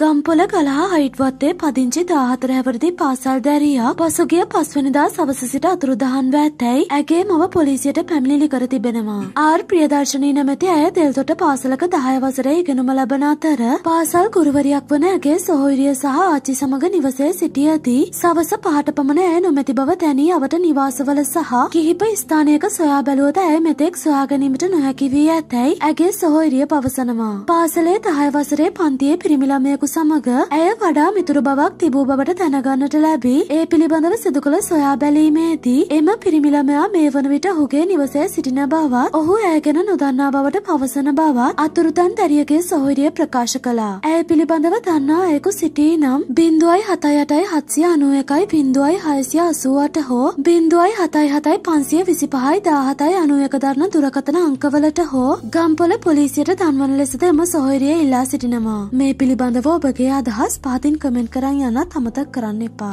ගම්පොල කලා හයිට්වත්තේ පදිංචි දාහතර හැවරදි පාසල් දැරියා පසුගිය පස්වනිදා සවස සිට අතුරුදහන්ව ඇත්තැයි ඇගේ මව පොලිසියට පැමිණිලි කර තිබෙනවා. ආර් ප්‍රියදර්ශනී නැමැති ඇය තෙල්තොට පාසලක දහය වසර ඉගෙනුම ලබන අතර පාසල් කුරුවරයක් වන ඇගේ සොහොයිරිය සහ ආච්චි සමඟ නිවසේ සිටියදී සවස පහට පමණ ඇය නොමැති බව තැනී අවට නිවාසවල සහ කිහිප ස්ථානයක සොයා බැලුවද ඇය මෙතෙක් සොයාගැනීමට නොහැකි වී ඇතැයි ඇගේ සොහොයිරිය පවසනවා. පාසලේ දහය වසරේ පන්තියේ පිරිමිළමයකු කැපූ සමග ඇය වඩා මිතුරු බවක් තිබූ බවට දැනගන්නට ලැබී ඒ පිළිබඳව සිදු කළ සොයා බැලීමේදී එම පිරිමිළමයා මේ වන විට ඔහුගේ නිවසේ සිටින බවත් ඔහු ඇය ගැන නොදන්නා බවට පවසන බවත් අතුරුතන් දැරියගේ සොහොරිය ප්‍රකාශ කළා. ඇය පිළිබඳව දන්නා අයෙකු සිටී නම් බින්දුවයි හතයි අටයි හත්සිය අනුව එකයි බින්දුවයි හයසිය අසුවට හෝ බින්දුවයි හතයි හතයි පන්සිය විසි පහයි දාහතයි අනුවක දරන දුරකතන අංකවලට හෝ ගම්පොල පොලිසියට දන්වන ලෙසද එම සොහොරිය ඉල්ලා සිටිනවා. මේ පිළිබඳව बगे आधा स्पादिन कमेंट कराया ना था थमतक कराने पा